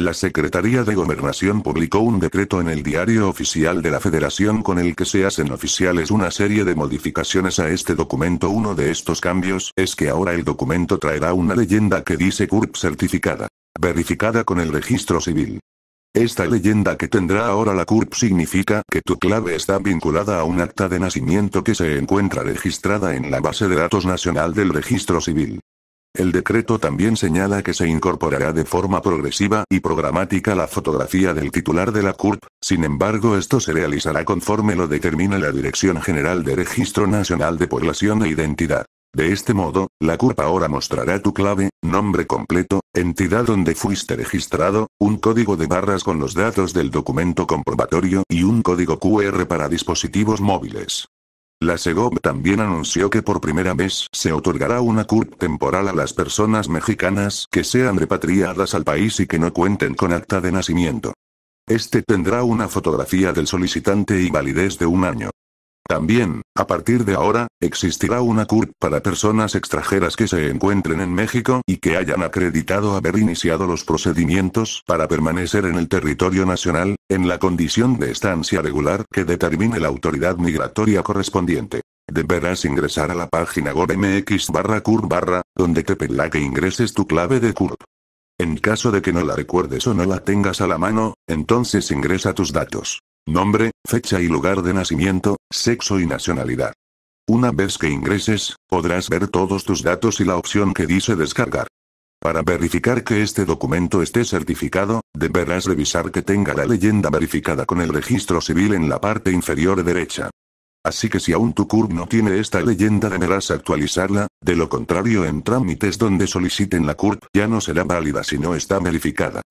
La Secretaría de Gobernación publicó un decreto en el Diario Oficial de la Federación con el que se hacen oficiales una serie de modificaciones a este documento. Uno de estos cambios es que ahora el documento traerá una leyenda que dice CURP certificada, verificada con el registro civil. Esta leyenda que tendrá ahora la CURP significa que tu clave está vinculada a un acta de nacimiento que se encuentra registrada en la base de datos nacional del registro civil. El decreto también señala que se incorporará de forma progresiva y programática la fotografía del titular de la CURP, sin embargo esto se realizará conforme lo determina la Dirección General de Registro Nacional de Población e Identidad. De este modo, la CURP ahora mostrará tu clave, nombre completo, entidad donde fuiste registrado, un código de barras con los datos del documento comprobatorio y un código QR para dispositivos móviles. La SEGOB también anunció que por primera vez se otorgará una CURP temporal a las personas mexicanas que sean repatriadas al país y que no cuenten con acta de nacimiento. Este tendrá una fotografía del solicitante y validez de un año. También, a partir de ahora, existirá una CURP para personas extranjeras que se encuentren en México y que hayan acreditado haber iniciado los procedimientos para permanecer en el territorio nacional, en la condición de estancia regular que determine la autoridad migratoria correspondiente. Deberás ingresar a la página gobmx barra barra, donde te pedirá que ingreses tu clave de CURP. En caso de que no la recuerdes o no la tengas a la mano, entonces ingresa tus datos. Nombre, fecha y lugar de nacimiento, sexo y nacionalidad. Una vez que ingreses, podrás ver todos tus datos y la opción que dice descargar. Para verificar que este documento esté certificado, deberás revisar que tenga la leyenda verificada con el registro civil en la parte inferior derecha. Así que si aún tu CURP no tiene esta leyenda deberás actualizarla, de lo contrario en trámites donde soliciten la CURP ya no será válida si no está verificada.